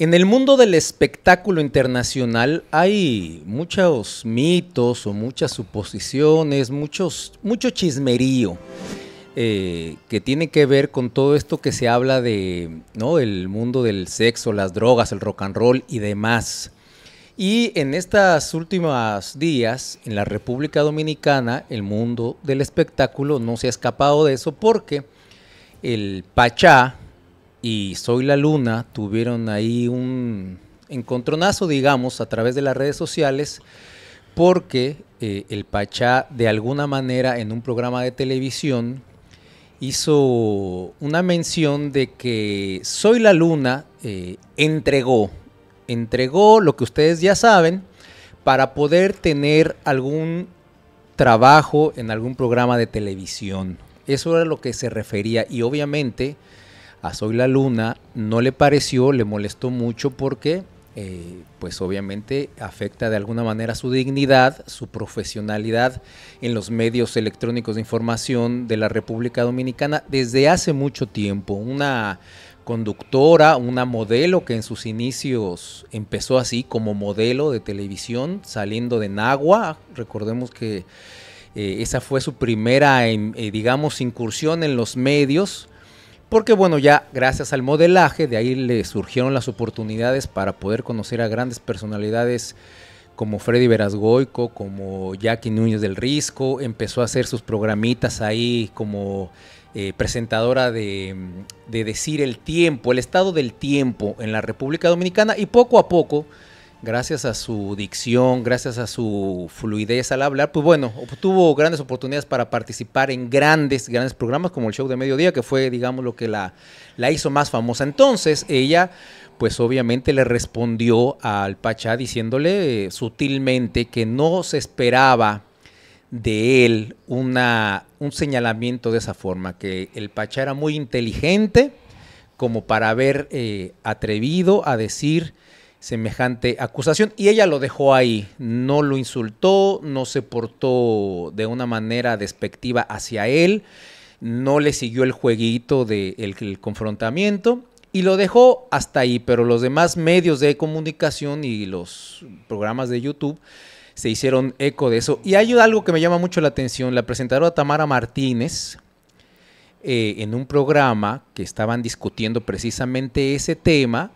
En el mundo del espectáculo internacional hay muchos mitos o muchas suposiciones, muchos, mucho chismerío eh, que tiene que ver con todo esto que se habla de ¿no? el mundo del sexo, las drogas, el rock and roll y demás. Y en estos últimos días, en la República Dominicana, el mundo del espectáculo no se ha escapado de eso porque el Pachá, y Soy la Luna tuvieron ahí un encontronazo, digamos, a través de las redes sociales, porque eh, el Pachá, de alguna manera, en un programa de televisión, hizo una mención de que Soy la Luna eh, entregó, entregó lo que ustedes ya saben, para poder tener algún trabajo en algún programa de televisión. Eso era lo que se refería y obviamente a Soy la Luna no le pareció, le molestó mucho porque eh, pues obviamente afecta de alguna manera su dignidad, su profesionalidad en los medios electrónicos de información de la República Dominicana desde hace mucho tiempo. Una conductora, una modelo que en sus inicios empezó así como modelo de televisión, saliendo de Nagua, recordemos que eh, esa fue su primera, em, eh, digamos, incursión en los medios porque bueno, ya gracias al modelaje, de ahí le surgieron las oportunidades para poder conocer a grandes personalidades como Freddy Verasgoico, como Jackie Núñez del Risco, empezó a hacer sus programitas ahí como eh, presentadora de, de Decir el Tiempo, el estado del tiempo en la República Dominicana y poco a poco gracias a su dicción, gracias a su fluidez al hablar, pues bueno, obtuvo grandes oportunidades para participar en grandes, grandes programas como el Show de Mediodía, que fue, digamos, lo que la, hizo más famosa. Entonces, ella, pues obviamente le respondió al Pachá diciéndole eh, sutilmente que no se esperaba de él una, un señalamiento de esa forma, que el Pachá era muy inteligente como para haber eh, atrevido a decir semejante acusación. Y ella lo dejó ahí, no lo insultó, no se portó de una manera despectiva hacia él, no le siguió el jueguito del el confrontamiento y lo dejó hasta ahí, pero los demás medios de comunicación y los programas de YouTube se hicieron eco de eso. Y hay algo que me llama mucho la atención, la presentadora Tamara Martínez, eh, en un programa que estaban discutiendo precisamente ese tema,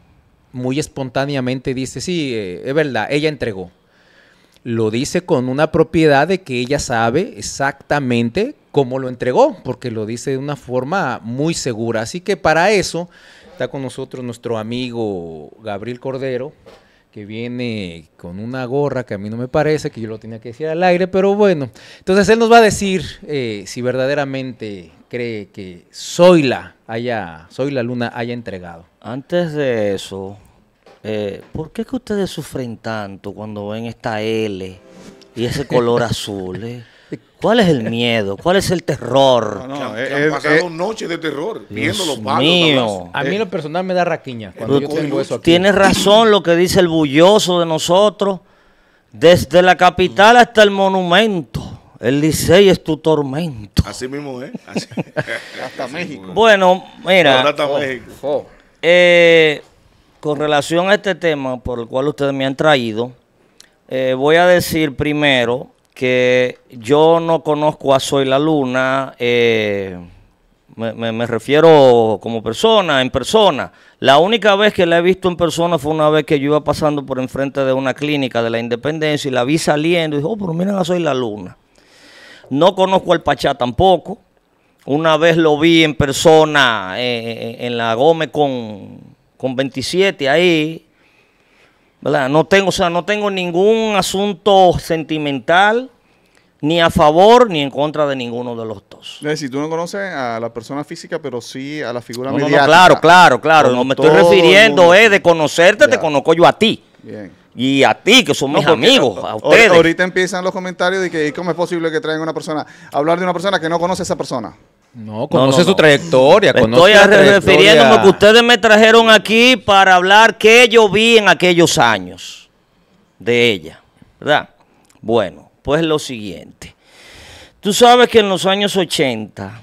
muy espontáneamente dice, sí, eh, es verdad, ella entregó. Lo dice con una propiedad de que ella sabe exactamente cómo lo entregó, porque lo dice de una forma muy segura. Así que para eso está con nosotros nuestro amigo Gabriel Cordero, que viene con una gorra que a mí no me parece, que yo lo tenía que decir al aire, pero bueno. Entonces él nos va a decir eh, si verdaderamente cree que Zoila haya, la Luna haya entregado. Antes de eso, eh, ¿por qué que ustedes sufren tanto cuando ven esta L y ese color azul? Eh? ¿Cuál es el miedo? ¿Cuál es el terror? han eh, pasado noches de terror viendo los A mí lo personal me da raquiña cuando Tienes razón lo que dice el bulloso de nosotros. Desde la capital hasta el monumento. El Licey es tu tormento. Así mismo ¿eh? hasta México. Bueno, mira. Ahora hasta oh, México. Oh. Eh, con relación a este tema por el cual ustedes me han traído, eh, voy a decir primero que yo no conozco a Soy la Luna. Eh, me, refiero como persona, en persona. La única vez que la he visto en persona fue una vez que yo iba pasando por enfrente de una clínica de la Independencia y la vi saliendo y dije, oh, pero miren, a soy la luna. No conozco al Pachá tampoco. Una vez lo vi en persona eh, eh, en la Gómez con, con 27 ahí. No tengo, o sea, no tengo ningún asunto sentimental ni a favor ni en contra de ninguno de los dos. Es decir, tú no conoces a la persona física, pero sí a la figura no, claro, claro, claro. no me estoy refiriendo es eh, de conocerte, te conozco yo a ti. Bien y a ti, que son mis amigos, a ustedes. Ahorita empiezan los comentarios de que cómo es posible que traigan una persona, hablar de una persona que no conoce a esa persona. No, conoce su trayectoria. estoy refiriéndome a que ustedes me trajeron aquí para hablar que yo vi en aquellos años de ella, ¿verdad? Bueno, pues lo siguiente. Tú sabes que en los años 80,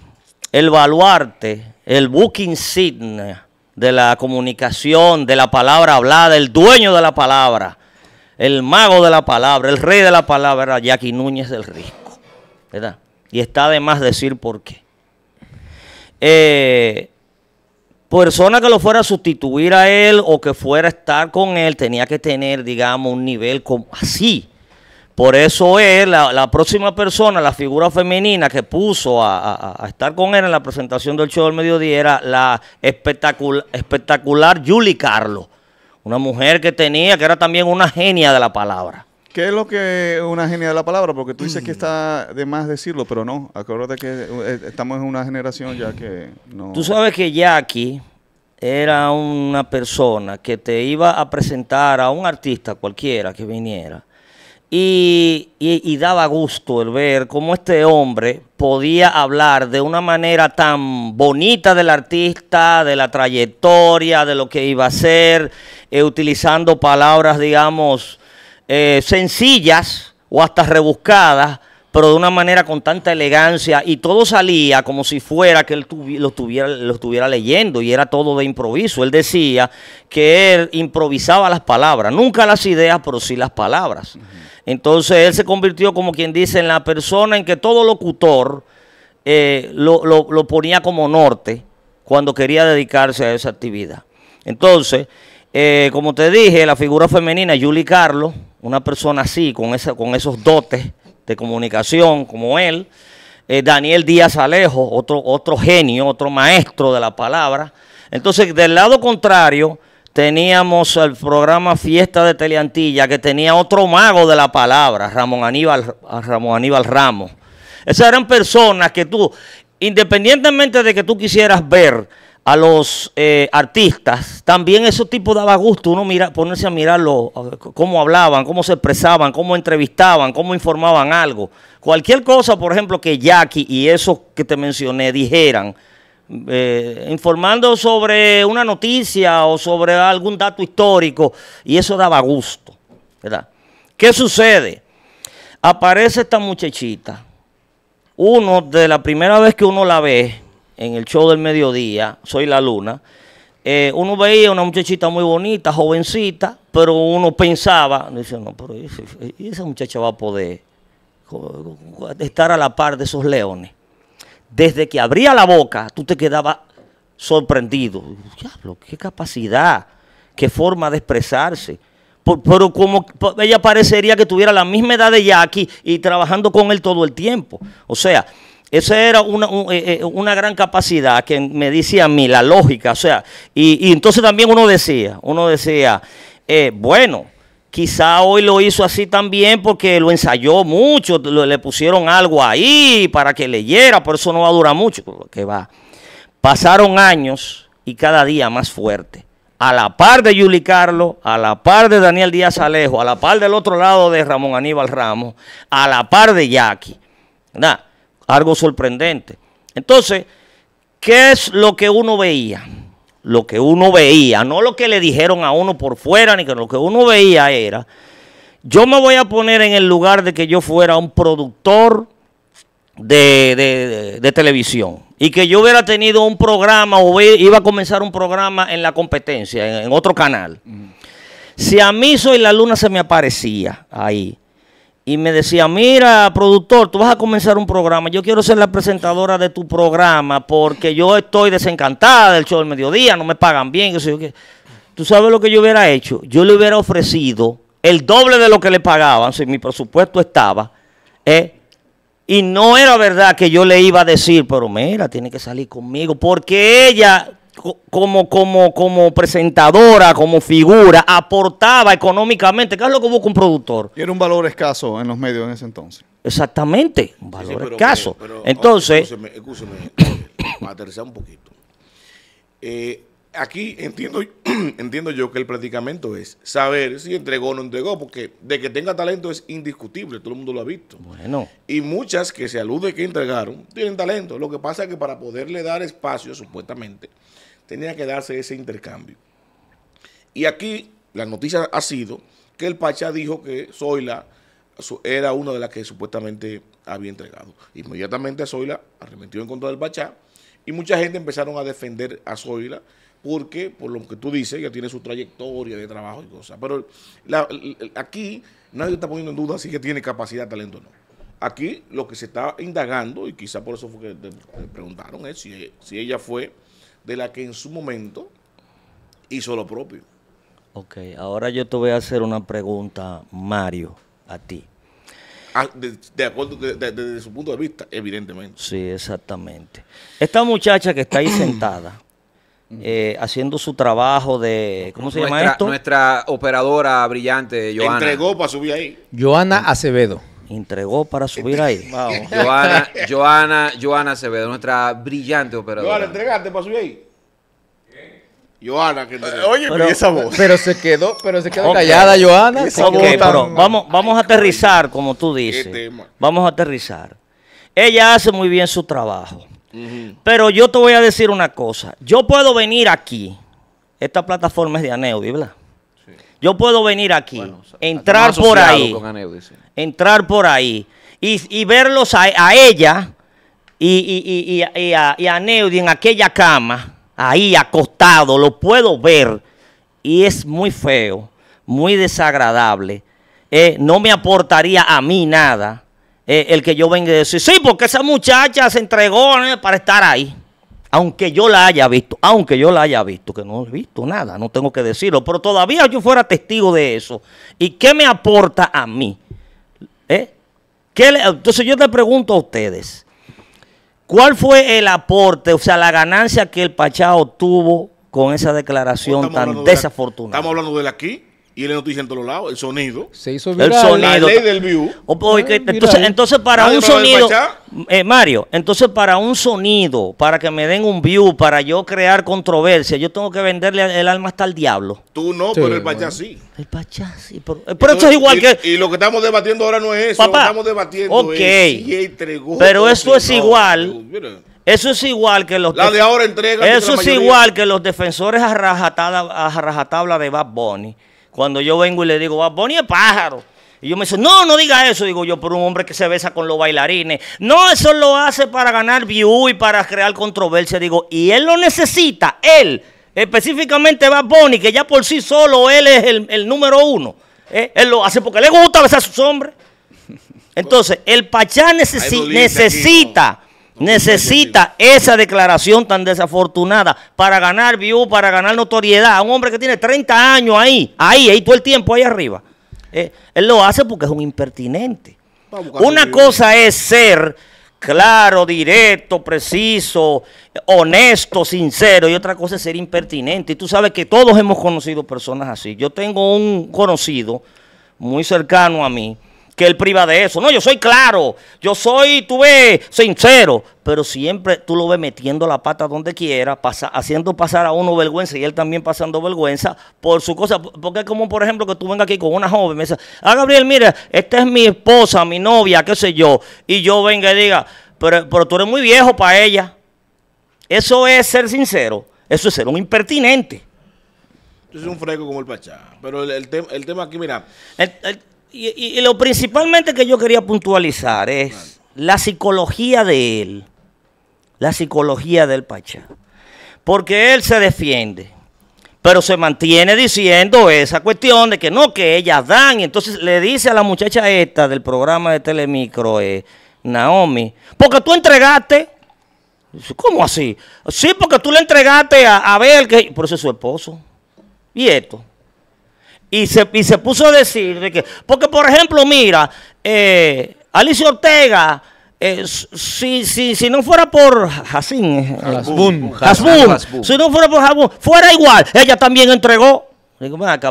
el baluarte, el booking sign de la comunicación, de la palabra hablada, el dueño de la palabra, el mago de la palabra, el rey de la palabra era Jackie Núñez del Risco. ¿Verdad? Y está de más decir por qué. Eh, persona que lo fuera a sustituir a él o que fuera a estar con él tenía que tener, digamos, un nivel como así. Por eso es la, próxima persona, la figura femenina que puso a, estar con él en la presentación del show del mediodía era la espectacular, espectacular Julie Carlos. Una mujer que tenía, que era también una genia de la palabra. ¿Qué es lo que una genia de la palabra? Porque tú dices que mm. está de más decirlo, pero no. Acuérdate que eh, estamos en una generación ya que no. Tú sabes que Jackie era una persona que te iba a presentar a un artista cualquiera que viniera y, daba gusto el ver cómo este hombre podía hablar de una manera tan bonita del artista, de la trayectoria, de lo que iba a ser, eh, utilizando palabras, digamos, eh, sencillas o hasta rebuscadas, pero de una manera con tanta elegancia y todo salía como si fuera que él lo, estuviera leyendo y era todo de improviso. Él decía que él improvisaba las palabras, nunca las ideas, pero sí las palabras. Entonces él se convirtió, como quien dice, en la persona en que todo locutor eh, lo, ponía como norte cuando quería dedicarse a esa actividad. Entonces, eh, como te dije, la figura femenina, Julie Carlos, una persona así, con, esa, con esos dotes de comunicación como él, eh, Daniel Díaz Alejo, otro, otro genio, otro maestro de la palabra. Entonces, del lado contrario, teníamos el programa Fiesta de Teleantilla, que tenía otro mago de la palabra, Ramón Aníbal, Ramón Aníbal Ramos. Esas eran personas que tú, independientemente de que tú quisieras ver a los eh, artistas, también ese tipo daba gusto uno mira, ponerse a mirarlo, cómo hablaban, cómo se expresaban, cómo entrevistaban, cómo informaban algo. Cualquier cosa, por ejemplo, que Jackie y esos que te mencioné dijeran, eh, informando sobre una noticia o sobre algún dato histórico y eso daba gusto, ¿Qué sucede? Aparece esta muchachita. Uno, de la primera vez que uno la ve en el show del mediodía, Soy la Luna, eh, uno veía una muchachita muy bonita, jovencita, pero uno pensaba, dice, no, pero esa muchacha va a poder estar a la par de esos leones desde que abría la boca, tú te quedabas sorprendido. Diablo, qué capacidad, qué forma de expresarse. pero como ella parecería que tuviera la misma edad de Jackie y trabajando con él todo el tiempo. O sea, esa era eh, eh, una, gran capacidad que me decía a mí, la lógica. O sea, y, entonces también uno decía, uno decía, eh, bueno, Quizá hoy lo hizo así también porque lo ensayó mucho, le pusieron algo ahí para que leyera, por eso no va a durar mucho. Que va. Pasaron años y cada día más fuerte. A la par de Yuli Carlos, a la par de Daniel Díaz Alejo, a la par del otro lado de Ramón Aníbal Ramos, a la par de Jackie. Algo sorprendente. Entonces, ¿qué es lo que uno veía? lo que uno veía, no lo que le dijeron a uno por fuera, ni que lo que uno veía era, yo me voy a poner en el lugar de que yo fuera un productor de, televisión y que yo hubiera tenido un programa o iba a comenzar un programa en la competencia, en, otro canal. Si a mí soy la luna se me aparecía ahí, y me decía, mira, productor, tú vas a comenzar un programa, yo quiero ser la presentadora de tu programa porque yo estoy desencantada del show del mediodía, no me pagan bien. tú sabes lo que yo hubiera hecho, yo le hubiera ofrecido el doble de lo que le pagaban, si mi presupuesto estaba, ¿eh? y no era verdad que yo le iba a decir, pero mira, tiene que salir conmigo, porque ella como, como, como presentadora, como figura, aportaba económicamente. ¿Qué es lo que busca un productor? Tiene era un valor escaso en los medios en ese entonces. Exactamente, un valor escaso. Eh, entonces. Oh, escúcheme, eh, aterrizar un poquito. Eh, aquí entiendo, entiendo yo que el predicamento es saber si entregó o no entregó, porque de que tenga talento es indiscutible, todo el mundo lo ha visto. Bueno. Y muchas que se alude que entregaron tienen talento. Lo que pasa es que para poderle dar espacio, supuestamente, tenía que darse ese intercambio. Y aquí la noticia ha sido que el Pachá dijo que Zoila era una de las que supuestamente había entregado. Inmediatamente Zoila arremetió en contra del Pachá y mucha gente empezaron a defender a Zoila porque, por lo que tú dices, ya tiene su trayectoria de trabajo y cosas. Pero aquí nadie está poniendo en duda si que tiene capacidad, talento o no. Aquí lo que se está indagando, y quizá por eso fue que preguntaron, es si ella fue de la que en su momento hizo lo propio. Ok, ahora yo te voy a hacer una pregunta, Mario, a ti. Ah, de, acuerdo, desde su punto de vista, evidentemente. Sí, exactamente. Esta muchacha que está ahí sentada, eh, haciendo su trabajo de. ¿Cómo se llama esto? Nuestra operadora brillante, Joana. Entregó para subir ahí. Joana Acevedo entregó para subir ahí. Joana, Joana, Joana Acevedo, nuestra brillante operadora. Joana, entregaste para subir ahí. Joana, que eh, entregó. Oye, pero, esa voz. Pero se quedó, pero se quedó callada, Joana. vamos, vamos a aterrizar, como tú dices. Vamos a aterrizar. Ella hace muy bien su trabajo. Pero yo te voy a decir una cosa. Yo puedo venir aquí. Esta plataforma es de Aneudi, ¿verdad? Yo puedo venir aquí, entrar por ahí, entrar por ahí y, verlos a, ella y, y, a, a Neudi en aquella cama, ahí acostado, lo puedo ver y es muy feo, muy desagradable. Eh, no me aportaría a mí nada eh, el que yo venga y decir, sí, porque esa muchacha se entregó eh, para estar ahí aunque yo la haya visto, aunque yo la haya visto, que no he visto nada, no tengo que decirlo, pero todavía yo fuera testigo de eso, ¿y qué me aporta a mí? ¿Eh? entonces yo te pregunto a ustedes, ¿cuál fue el aporte, o sea, la ganancia que el Pachá obtuvo con esa declaración tan desafortunada? estamos hablando de aquí y le noticia en todos lados, el sonido. Se hizo viral. El sonido. La ley del view. Oh, ah, entonces, para un sonido, eh, Mario, entonces para un sonido, para que me den un view, para yo crear controversia, yo tengo que venderle el alma hasta el diablo. Tú no, pero el Pachá sí. El Pachá sí. Eh, pero, eso esto es igual que... Y lo que estamos debatiendo ahora no es eso, Papá, estamos debatiendo si entregó, Pero eso es igual... Eso es igual que los. La de ahora entrega. Eso es igual que los defensores a a rajatabla de Bad Bunny cuando yo vengo y le digo, va, ah, Bunny es pájaro. Y yo me dice, no, no diga eso, digo yo, por un hombre que se besa con los bailarines. No, eso lo hace para ganar view y para crear controversia. Digo, y él lo necesita, él, específicamente va Bunny, que ya por sí solo él es el, número uno. ¿eh? Él lo hace porque le gusta besar a sus hombres. Entonces, el Pachá necesita Necesita esa declaración tan desafortunada para ganar view, para ganar notoriedad. Un hombre que tiene 30 años ahí, ahí, ahí todo el tiempo, ahí arriba. Eh, él lo hace porque es un impertinente. Una cosa es ser claro, directo, preciso, honesto, sincero, y otra cosa es ser impertinente. Y tú sabes que todos hemos conocido personas así. Yo tengo un conocido muy cercano a mí que él priva de eso. No, yo soy claro, yo soy, tú ves, sincero, pero siempre tú lo ves metiendo la pata donde quiera, pasa, haciendo pasar a uno vergüenza y él también pasando vergüenza por su cosa. Porque es como, por ejemplo, que tú vengas aquí con una joven y me dices, ah, Gabriel, mira, esta es mi esposa, mi novia, qué sé yo, y yo venga y diga, pero, tú eres muy viejo para ella. Eso es ser sincero, eso es ser un impertinente. Yo soy un freco como el Pachá. Pero el, el tema aquí, mira. El, y, lo principalmente que yo quería puntualizar es la psicología de él, la psicología del Pachá. Porque él se defiende, pero se mantiene diciendo esa cuestión de que no, que ellas dan. Y entonces le dice a la muchacha esta del programa de Telemicro, eh, Naomi, porque tú entregaste. ¿Cómo así? Sí, porque tú le entregaste a, ver que... Por eso es su esposo. ¿Y esto? Y se, y se puso a decir que, porque por ejemplo, mira, eh, Alicia Ortega, eh, si, si, si no fuera por Hassin, Hasbun, eh, si no fuera por Hasbun, fuera igual, ella también entregó.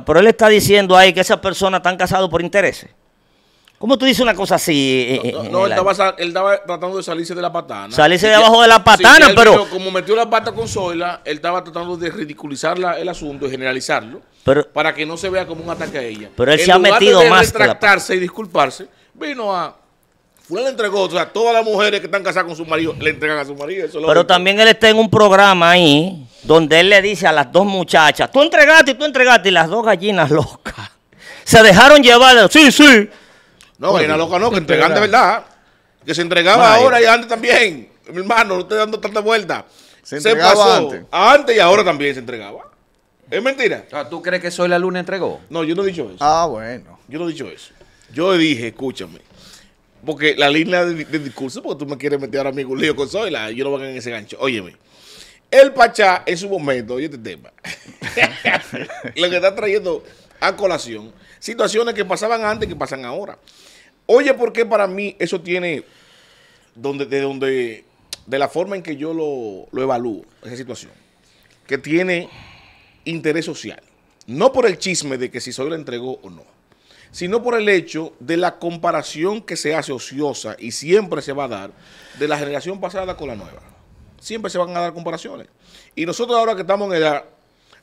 pero él está diciendo ahí que esas personas están casadas por intereses. ¿Cómo tú dices una cosa así? No, él, estaba, tratando de salirse de la patana. Salirse de abajo de la patana, pero... como metió la pata con Zoila, él estaba tratando de ridiculizar el asunto, Y generalizarlo para que no se vea como un ataque a ella. Pero él se ha metido de más. retractarse y disculparse, vino a. Fulano entregó, o sea, todas las mujeres que están casadas con su marido le entregan a su marido. pero también él está en un programa ahí donde él le dice a las dos muchachas: tú entregaste y tú entregaste, y las dos gallinas locas se dejaron llevar. Sí, sí. No, gallina loca no, que entregan de verdad. Que se entregaba ahora y antes también. Mi hermano, no estoy dando tanta vuelta. Se, entregaba antes. Antes y ahora también se entregaba. ¿Es mentira? Ah, ¿Tú crees que Soy la Luna entregó? No, yo no he dicho eso. Ah, bueno. Yo no he dicho eso. Yo dije, escúchame, porque la línea de, discurso, porque tú me quieres meter ahora a lío con Soy, la, yo no voy a en ese gancho. Óyeme, el Pachá en su momento, oye este tema, lo que está trayendo a colación, situaciones que pasaban antes que pasan ahora. Oye, porque para mí eso tiene, donde, de donde, de la forma en que yo lo evalúo, esa situación, que tiene interés social. No por el chisme de que si soy la entregó o no, sino por el hecho de la comparación que se hace ociosa y siempre se va a dar de la generación pasada con la nueva. Siempre se van a dar comparaciones. Y nosotros ahora que estamos en edad,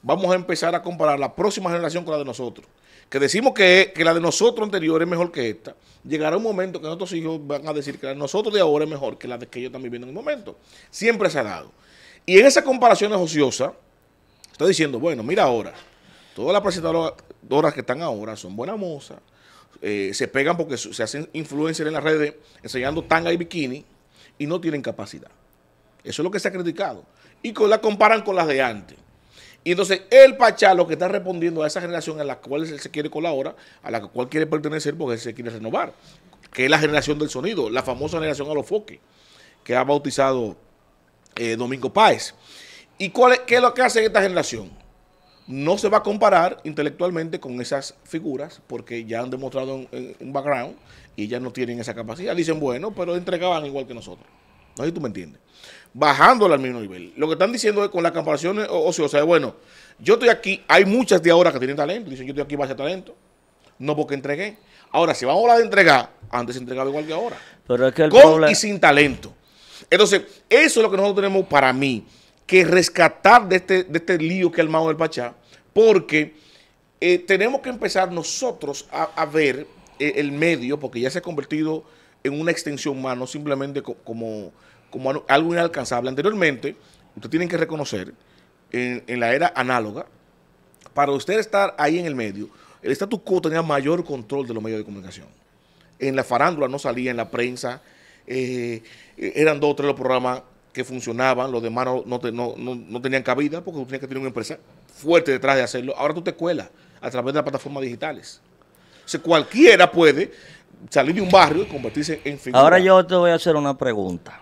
vamos a empezar a comparar la próxima generación con la de nosotros. Que decimos que, la de nosotros anterior es mejor que esta. Llegará un momento que nuestros hijos van a decir que la de nosotros de ahora es mejor que la de que ellos también viviendo en el momento. Siempre se ha dado. Y en esa comparación es ociosa, está diciendo, bueno, mira ahora, todas las presentadoras que están ahora son buenas mozas, eh, se pegan porque se hacen influencers en las redes enseñando tanga y bikini y no tienen capacidad. Eso es lo que se ha criticado. Y con la comparan con las de antes. Y entonces el Pachá lo que está respondiendo a esa generación a la cual él se quiere colaborar, a la cual quiere pertenecer porque él se quiere renovar, que es la generación del sonido, la famosa generación a los foques, que ha bautizado eh, Domingo Páez. ¿Y qué es lo que hace esta generación? No se va a comparar intelectualmente con esas figuras porque ya han demostrado un, background y ya no tienen esa capacidad. Dicen, bueno, pero entregaban igual que nosotros. No sé si tú me entiendes. Bajándola al mismo nivel. Lo que están diciendo es con las comparaciones sea, Bueno, yo estoy aquí, hay muchas de ahora que tienen talento. Dicen, yo estoy aquí base talento. No porque entregué. Ahora, si vamos a hablar de entregar, antes se entregaba igual que ahora. Pero Con y sin talento. Entonces, eso es lo que nosotros tenemos para mí que rescatar este, de este, lío que ha armado el Pachá, porque eh, tenemos que empezar nosotros a, ver eh, el medio, porque ya se ha convertido en una extensión más, no simplemente como, como algo inalcanzable. Anteriormente, ustedes tienen que reconocer, en, la era análoga, para usted estar ahí en el medio, el status quo tenía mayor control de los medios de comunicación. En la farándula no salía, en la prensa, eh, eran dos o tres los programas que funcionaban, los demás no, tenían cabida porque tú tenías que tener una empresa fuerte detrás de hacerlo. Ahora tú te cuelas a través de las plataformas digitales. O cualquiera puede salir de un barrio y convertirse en figura. Ahora yo te voy a hacer una pregunta.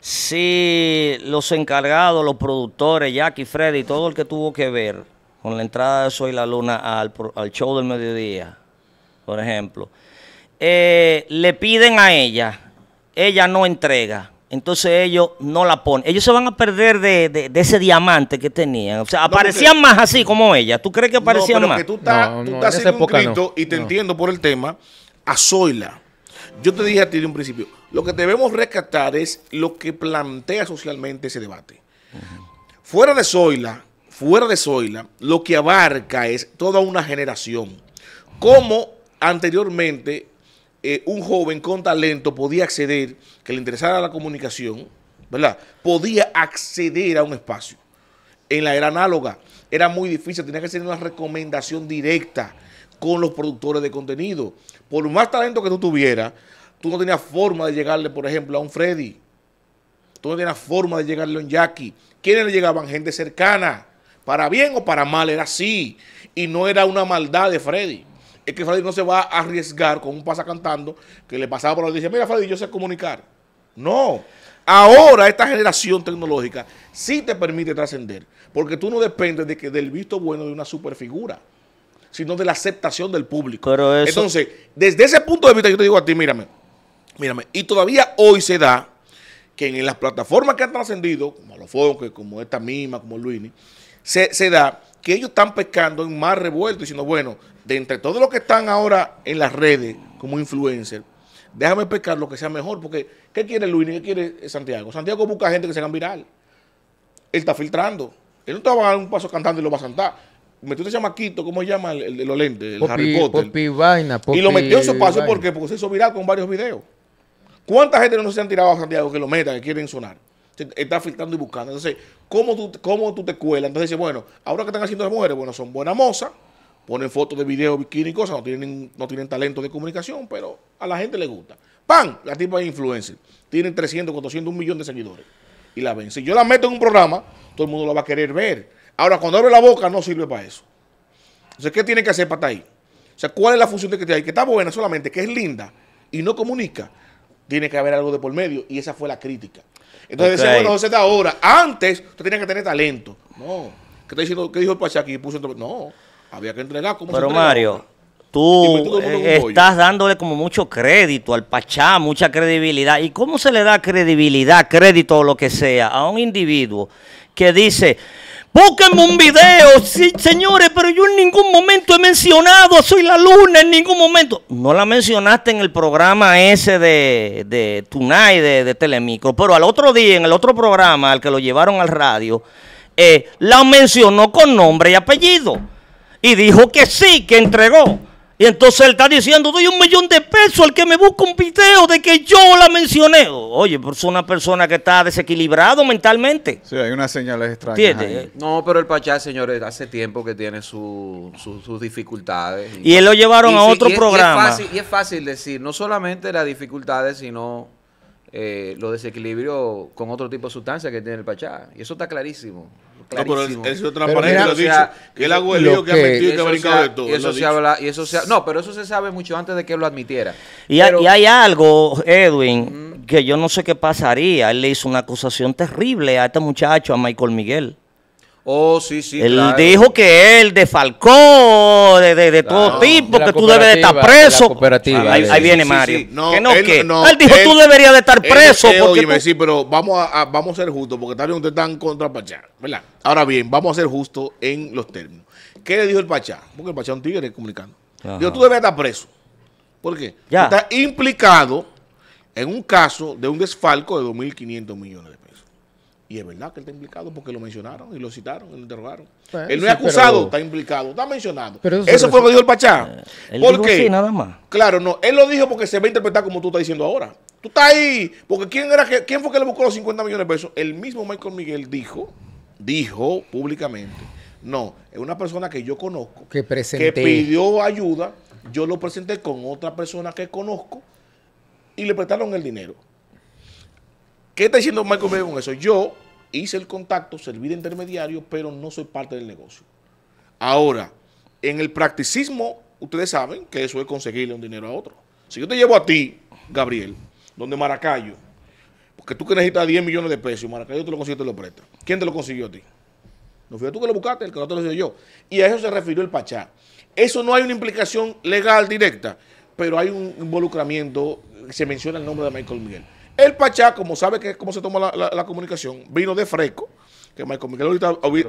Si los encargados, los productores, Jackie, Freddy, todo el que tuvo que ver con la entrada de Soy la Luna al, show del mediodía, por ejemplo, eh, le piden a ella, ella no entrega entonces ellos no la ponen. Ellos se van a perder de, ese diamante que tenían. O sea, aparecían más así como ella. ¿Tú crees que aparecían más? Que tú estás, tú estás haciendo un grito, y te entiendo por el tema, a Zoila. Yo te dije a ti de un principio, lo que debemos rescatar es lo que plantea socialmente ese debate. Fuera de Zoila, fuera de Zoila, lo que abarca es toda una generación. Como anteriormente eh, un joven con talento podía acceder, que le interesara la comunicación, ¿verdad? Podía acceder a un espacio. En la era análoga era muy difícil, tenía que ser una recomendación directa con los productores de contenido. Por más talento que tú tuvieras, tú no tenías forma de llegarle, por ejemplo, a un Freddy. Tú no tenías forma de llegarle a un Jackie. ¿Quiénes le llegaban? Gente cercana. Para bien o para mal, era así. Y no era una maldad de Freddy es que Freddy no se va a arriesgar con un pasa cantando que le pasaba por la dice, mira Freddy, yo sé comunicar. No. Ahora esta generación tecnológica sí te permite trascender, porque tú no dependes de que, del visto bueno de una superfigura, sino de la aceptación del público. Entonces, desde ese punto de vista yo te digo a ti, mírame, mírame, y todavía hoy se da que en las plataformas que han trascendido, como los que como esta misma, como Luini, se, se da que ellos están pescando en más revuelto, diciendo, bueno, de entre todos los que están ahora en las redes como influencers déjame pescar lo que sea mejor, porque ¿qué quiere Luis y qué quiere Santiago? Santiago busca gente que se viral. Él está filtrando. Él no estaba un paso cantando y lo va a saltar. Metió llama chamaquito, ¿cómo se llama? El de los lentes, el Harry Potter. y lo metió en su paso porque, porque se hizo viral con varios videos. ¿Cuánta gente no se han tirado a Santiago que lo meta, que quieren sonar? está filtrando y buscando. Entonces, ¿cómo tú, cómo tú te cuelas? Entonces dice, bueno, ahora que están haciendo las mujeres, bueno, son buenas mozas, ponen fotos de videos, bikini y cosas, no tienen, no tienen talento de comunicación, pero a la gente le gusta. ¡Pam! La tipa de influencer. Tienen 300, 400, un millón de seguidores. Y la ven. Si yo la meto en un programa, todo el mundo la va a querer ver. Ahora, cuando abre la boca, no sirve para eso. Entonces, ¿qué tiene que hacer para estar ahí? O sea, ¿cuál es la función de que tiene ahí? Que está buena solamente, que es linda y no comunica. Tiene que haber algo de por medio y esa fue la crítica. Entonces, okay. bueno no se ahora. Antes, usted tiene que tener talento. No. ¿Qué está diciendo? ¿Qué dijo el pachá aquí? puso... No. Había que entregar como Pero Mario, tú estás dándole como mucho crédito al Pachá, mucha credibilidad. ¿Y cómo se le da credibilidad, crédito o lo que sea a un individuo que dice... Búsquenme un video, sí, señores, pero yo en ningún momento he mencionado, a soy la luna, en ningún momento. No la mencionaste en el programa ese de, de Tonight, de, de Telemicro, pero al otro día, en el otro programa, al que lo llevaron al radio, eh, la mencionó con nombre y apellido. Y dijo que sí, que entregó. Y entonces él está diciendo, doy un millón de pesos al que me busca un video de que yo la mencioné. Oye, pues es una persona que está desequilibrado mentalmente. Sí, hay unas señales extrañas. No, pero el Pachá, señores, hace tiempo que tiene su, sus dificultades. Y, él lo llevaron a otro programa. y es, fácil, decir, no solamente las dificultades, sino eh, los desequilibrios con otro tipo de sustancias que tiene el Pachá. Y eso está clarísimo. No, pero eso es transparente, dicho. que él ha huelido, que, que, ha mentido, que ha brincado de todo. eso se habla, y eso se, no, pero eso se sabe mucho antes de que él lo admitiera. Y, pero, hay algo, Edwin, que yo no sé qué pasaría. Él le hizo una acusación terrible a este muchacho, a Michael Miguel. Oh, sí, sí. Él dijo que él desfalcó de, todo tipo, que tú debes de estar preso. ahí, ahí, viene Mario. No, él, él dijo, tú deberías de estar preso. sí, pero vamos a, vamos a ser justos, porque también ustedes están contra Pachá, ¿verdad? Ahora bien, vamos a ser justos en los términos. ¿Qué le dijo el Pachá? Porque el Pachá es un tigre comunicando. Dijo, tú debes estar preso. ¿Por qué? Ya. Está implicado en un caso de un desfalco de 2.500 millones de pesos. Y es verdad que él está implicado porque lo mencionaron y lo citaron y lo interrogaron. Pues, él no es acusado, está implicado, está mencionado. eso, fue lo que dijo el Pachá. Eh, porque, nada más. Claro, no, él lo dijo porque se va a interpretar como tú estás diciendo ahora. Tú estás ahí, porque ¿quién, era ¿quién fue que le buscó los 50 millones de pesos? El mismo Michael Miguel dijo, dijo públicamente, no, es una persona que yo conozco, que, presenté. que pidió ayuda, yo lo presenté con otra persona que conozco y le prestaron el dinero. ¿Qué está diciendo Michael Miguel con eso? Yo hice el contacto, serví de intermediario, pero no soy parte del negocio. Ahora, en el practicismo, ustedes saben que eso es conseguirle un dinero a otro. Si yo te llevo a ti, Gabriel, donde Maracayo, porque tú que necesitas 10 millones de pesos, Maracayo te lo y te lo presta. ¿Quién te lo consiguió a ti? No fui tú que lo buscaste, el que no te lo hice yo. Y a eso se refirió el Pachá. Eso no hay una implicación legal directa, pero hay un involucramiento, se menciona el nombre de Michael Miguel. El Pachá, como sabe que cómo se toma la, comunicación, vino de fresco que Michael Miguel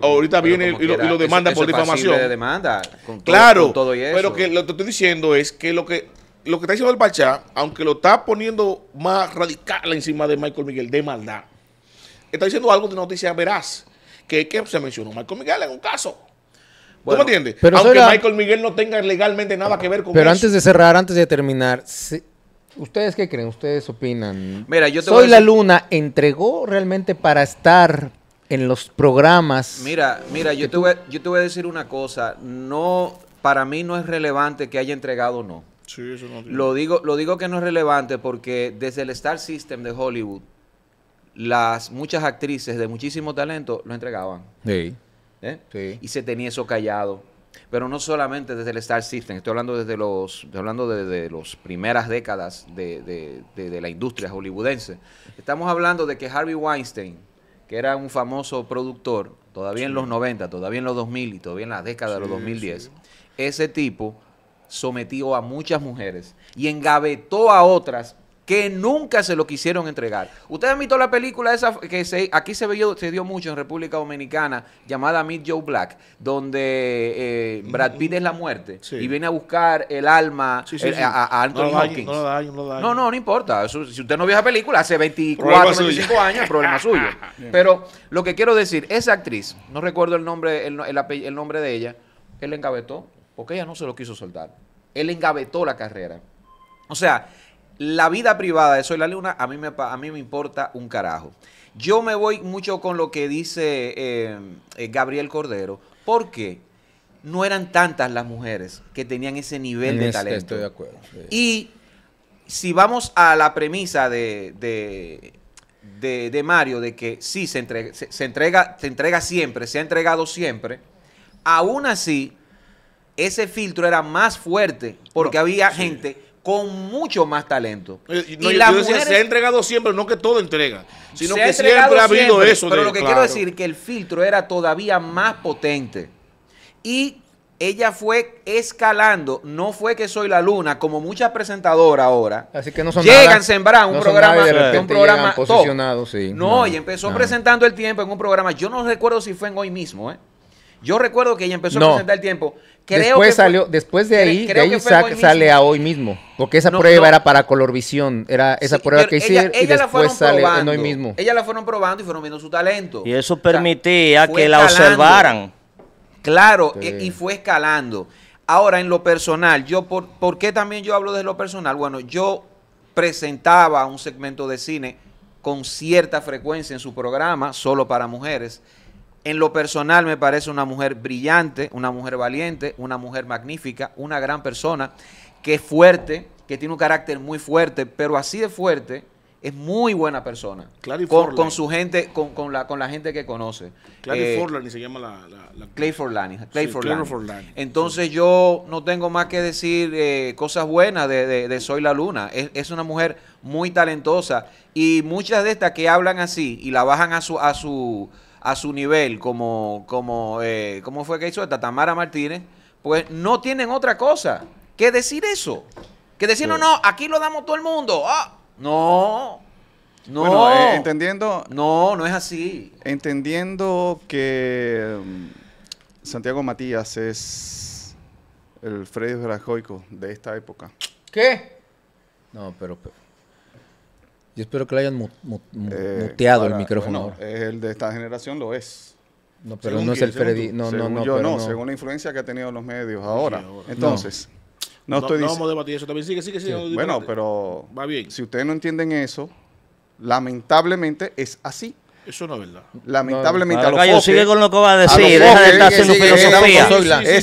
ahorita, viene y lo, demanda por difamación. demanda, claro, todo pero que lo que estoy diciendo es que lo que lo que está diciendo el Pachá, aunque lo está poniendo más radical encima de Michael Miguel, de maldad, está diciendo algo de noticia veraz, que, que se mencionó Michael Miguel en un caso. ¿Tú me entiendes? aunque Michael Miguel no tenga legalmente nada que ver con pero eso. Pero antes de cerrar, antes de terminar, ¿Ustedes qué creen? ¿Ustedes opinan? Mira, yo Soy la Luna entregó realmente para estar en los programas. Mira, mira, yo te, voy a, yo te a decir una cosa. No, para mí no es relevante que haya entregado o no. Sí, eso no lo digo, lo digo que no es relevante porque desde el Star System de Hollywood, las muchas actrices de muchísimo talento lo entregaban. Sí. ¿Eh? sí. Y se tenía eso callado pero no solamente desde el Star System, estoy hablando desde los, hablando las primeras décadas de, la industria hollywoodense. Estamos hablando de que Harvey Weinstein, que era un famoso productor, todavía en los 90, todavía en los 2000 y todavía en la década de los 2010, ese tipo sometió a muchas mujeres y engavetó a otras que nunca se lo quisieron entregar. Usted han visto la película esa que se, aquí se, vio, se dio mucho en República Dominicana, llamada Meet Joe Black, donde eh, Brad Pitt es la muerte y viene a buscar el alma a, Anthony no no, no, no, importa. si usted no vio esa película, hace 24, 25 años, problema suyo. Pero lo que quiero decir, esa actriz, no recuerdo el nombre, el, nombre de ella, él engavetó porque ella no se lo quiso soltar. Él engavetó la carrera. O sea, la vida privada de Soy la Luna a mí me, a mí me importa un carajo. Yo me voy mucho con lo que dice eh, eh, Gabriel Cordero, porque no eran tantas las mujeres que tenían ese nivel de este talento. Estoy de acuerdo. Y si vamos a la premisa de, de, Mario, de que sí, se entrega, se, entrega, se entrega siempre, se ha entregado siempre, aún así, ese filtro era más fuerte porque había gente con mucho más talento. Eh, y se ha entregado siempre, no que todo entrega, sino que siempre ha habido eso. Pero lo que quiero decir es que el filtro era todavía más potente. Y ella fue escalando, no fue que soy la luna, como muchas presentadoras ahora. Así que no son Llegan sembrar un, programa, un programa. no, y empezó presentando el tiempo en un programa. Yo no recuerdo si fue en hoy mismo, ¿eh? Yo recuerdo que ella empezó a presentar el tiempo. Creo después salió, después de ahí, de sale a hoy mismo, porque esa prueba era para colorvisión, era esa prueba que hicieron ella, y después sale probando, hoy mismo. Ella la fueron probando y fueron viendo su talento. Y eso permitía que la observaran. Claro, y, fue escalando. Ahora, en lo personal, yo por, por, qué también yo hablo de lo personal? Bueno, yo presentaba un segmento de cine con cierta frecuencia en su programa, solo para mujeres. En lo personal me parece una mujer brillante, una mujer valiente, una mujer magnífica, una gran persona, que es fuerte, que tiene un carácter muy fuerte, pero así de fuerte es muy buena persona. Clary con, con su gente, con, la, con la gente que conoce. Clary eh, Forlani se llama la... la, Clay Forlani. Clay Entonces yo no tengo más que decir eh, cosas buenas de, Soy la Luna. Es, es, una mujer muy talentosa y muchas de estas que hablan así y la bajan a su... A su a su nivel, como, como eh, fue que hizo esta Tamara Martínez? Pues no tienen otra cosa que decir eso. Que decir, no, no, aquí lo damos todo el mundo. Ah, no, no. Eh, entendiendo. No, no es así. Entendiendo que mm, Santiago Matías es el Freddy Rajoico de esta época. ¿Qué? No, pero yo espero que le hayan eh, muteado el micrófono. Bueno, el de esta generación lo es. No, pero no es el Freddy. No, no, no, yo, no, según la influencia que ha tenido los medios ahora. Entonces, no, estoy diciendo. No vamos a debatir eso también. Sigue, sigue, sigue. Bueno, pero. Va bien. Si ustedes no entienden eso, lamentablemente es así. Eso no es verdad. Lamentablemente. No, no. A los sigue con lo que va a decir. Es,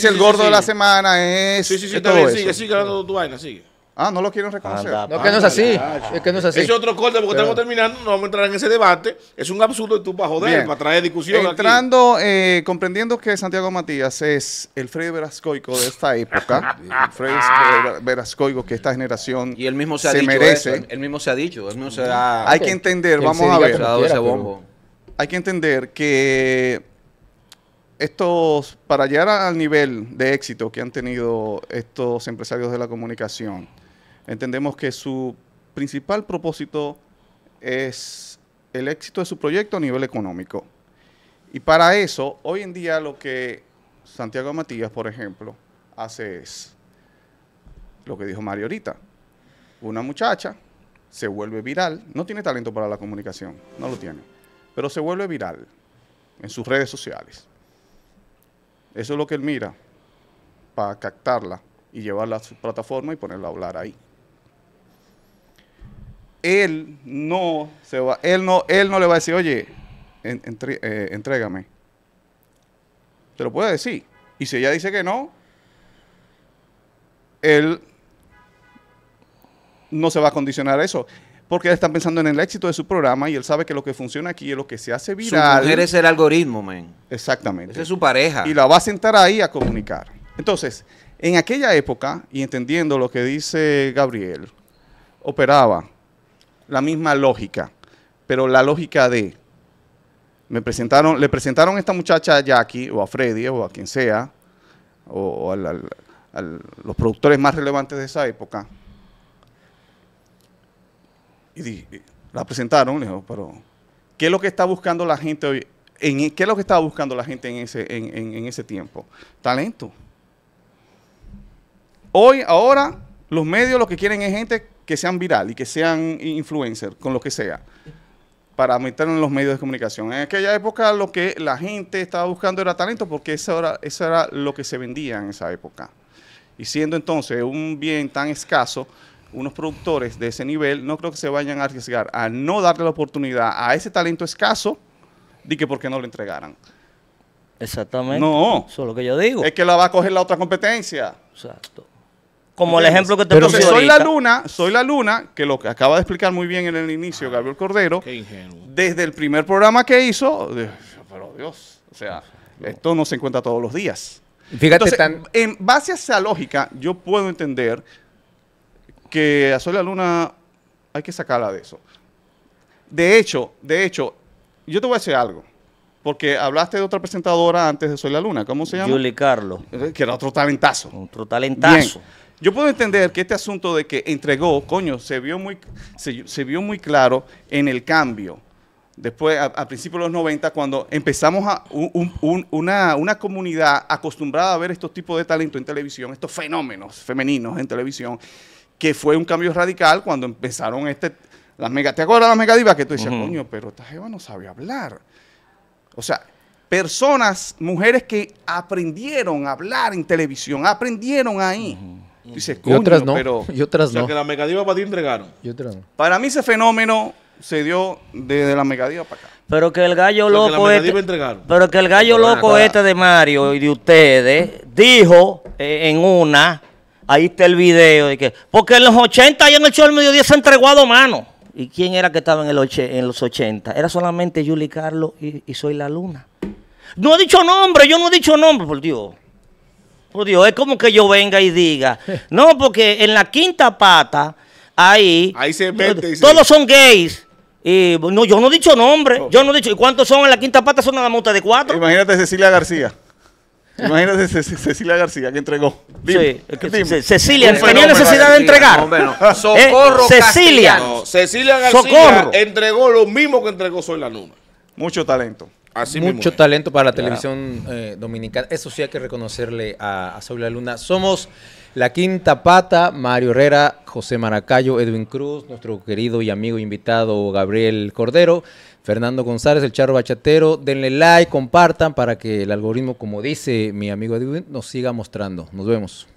el gordo de la semana. Es. Sí, sí, sí. sigue, sigue hablando tu vaina, sigue. Ah, no lo quieren reconocer. Es que no es así. Es que no es así. es otro corte, porque estamos terminando, no vamos a entrar en ese debate. Es un absurdo y tú para joder, para traer discusión. Entrando, Eh, comprendiendo que Santiago Matías es el Freddy Verascoico de esta época, el Freddy Verascoico que esta generación y mismo se, merece. Él mismo se ha dicho. Él mismo se ha, hay que entender, vamos a ver. Hay que entender que estos, para llegar al nivel de éxito que han tenido estos empresarios de la comunicación, Entendemos que su principal propósito es el éxito de su proyecto a nivel económico. Y para eso, hoy en día lo que Santiago Matías, por ejemplo, hace es lo que dijo Mario ahorita. Una muchacha se vuelve viral, no tiene talento para la comunicación, no lo tiene, pero se vuelve viral en sus redes sociales. Eso es lo que él mira para captarla y llevarla a su plataforma y ponerla a hablar ahí él no se va, él no, él no le va a decir, oye, eh, entrégame. Te lo puede decir. Y si ella dice que no, él no se va a condicionar a eso. Porque él está pensando en el éxito de su programa y él sabe que lo que funciona aquí es lo que se hace viral. Su mujer es el algoritmo, men. Exactamente. Esa es su pareja. Y la va a sentar ahí a comunicar. Entonces, en aquella época, y entendiendo lo que dice Gabriel, operaba la misma lógica, pero la lógica de, me presentaron, le presentaron esta muchacha a Jackie o a Freddy o a quien sea, o, a, los productores más relevantes de esa época, y la presentaron, le dijo, pero ¿qué es lo que está buscando la gente hoy? En, ¿Qué es lo que estaba buscando la gente en ese, en ese tiempo? Talento. Hoy, ahora, los medios lo que quieren es gente que sean viral y que sean influencer, con lo que sea, para meterlo en los medios de comunicación. En aquella época lo que la gente estaba buscando era talento porque eso era, era lo que se vendía en esa época. Y siendo entonces un bien tan escaso, unos productores de ese nivel no creo que se vayan a arriesgar a no darle la oportunidad a ese talento escaso de que porque no lo entregaran. Exactamente. No. Eso es lo que yo digo. Es que la va a coger la otra competencia. Exacto. Como el ejemplo que te Pero soy la luna, soy la luna, que lo que acaba de explicar muy bien en el inicio Gabriel Cordero, desde el primer programa que hizo, pero Dios, o sea, esto no se encuentra todos los días. Fíjate Entonces, en base a esa lógica, yo puedo entender que a Soy la Luna hay que sacarla de eso. De hecho, de hecho, yo te voy a decir algo. Porque hablaste de otra presentadora antes de Soy la Luna. ¿Cómo se llama? Julie Carlos. Que era otro talentazo. Otro talentazo. Yo puedo entender que este asunto de que entregó, coño, se vio muy, se, vio muy claro en el cambio. Después, a, principios de los 90, cuando empezamos a una, comunidad acostumbrada a ver estos tipos de talento en televisión, estos fenómenos femeninos en televisión, que fue un cambio radical cuando empezaron este, las mega, ¿te acuerdas de las megadivas? Que tú decías, coño, pero esta jeva no sabe hablar. O sea, personas, mujeres que aprendieron a hablar en televisión, aprendieron ahí. Dice, y otras no. Pero, y otras que la megadiva para ti entregaron. Para mí ese fenómeno se dio desde la megadiva para acá. Pero que el gallo loco este, Pero que el gallo loco este de Mario y de ustedes dijo eh, en una, ahí está el video, de que, porque en los 80 ahí en el show del mediodía se han a manos. ¿Y quién era que estaba en, el en los 80? Era solamente Juli Carlos y Soy la Luna. No he dicho nombre, yo no he dicho nombre, por Dios. Por Dios, es como que yo venga y diga. No, porque en la quinta pata, ahí. Todos son gays. Y, no, yo no he dicho nombre. Oh. Yo no he dicho. ¿Y cuántos son en la quinta pata? Son una monta de cuatro. Imagínate Cecilia García. Imagínate Cecilia García que entregó. sí, Cecilia tenía necesidad de entregar. Eh, Socorro Cecilia. Cecilia García entregó lo mismo que entregó Soy la Luna. Mucho talento. Mucho talento para la televisión eh, dominicana. Eso sí hay que reconocerle a, Saúl Luna. Somos la quinta pata, Mario Herrera, José Maracayo, Edwin Cruz, nuestro querido y amigo invitado Gabriel Cordero, Fernando González, el Charro Bachatero. Denle like, compartan para que el algoritmo, como dice mi amigo Edwin, nos siga mostrando. Nos vemos.